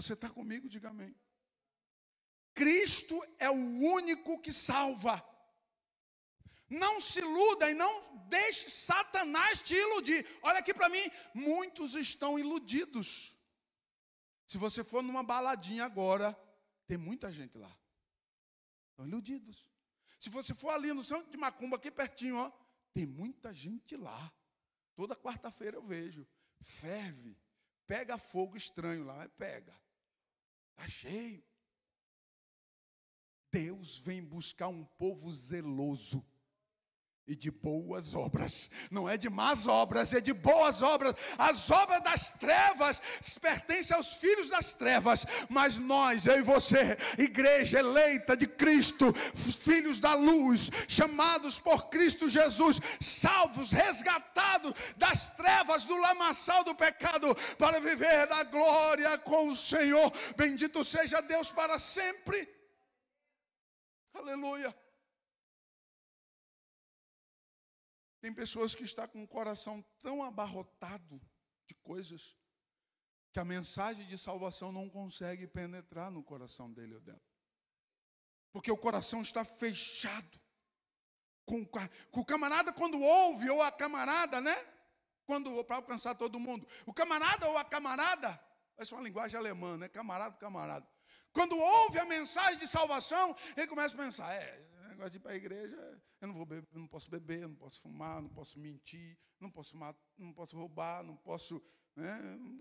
Você está comigo? Diga amém. Cristo é o único que salva. Não se iluda e não deixe Satanás te iludir. Olha aqui para mim, muitos estão iludidos. Se você for numa baladinha agora, tem muita gente lá. Estão iludidos. Se você for ali no centro de Macumba, aqui pertinho, ó, tem muita gente lá. Toda quarta-feira eu vejo. Ferve. Pega fogo estranho lá, pega achei Deus vem buscar um povo zeloso e de boas obras. Não é de más obras, é de boas obras. As obras das trevas pertencem aos filhos das trevas, mas nós, eu e você, igreja eleita de Cristo, filhos da luz, chamados por Cristo Jesus, salvos, resgatados tirado das trevas, do lamaçal do pecado, para viver da glória com o Senhor. Bendito seja Deus para sempre. Aleluia. Tem pessoas que estão com o coração tão abarrotado de coisas que a mensagem de salvação não consegue penetrar no coração dele ou dela. Porque o coração está fechado com, com o camarada quando ouve, ou a camarada, né? Quando para alcançar todo mundo. O camarada ou a camarada, essa é uma linguagem alemã, né? Camarada, camarada. Quando ouve a mensagem de salvação, ele começa a pensar: é, negócio de ir para a igreja, eu não vou beber, não posso beber, não posso fumar, não posso mentir, não posso, não posso roubar, não posso. Né?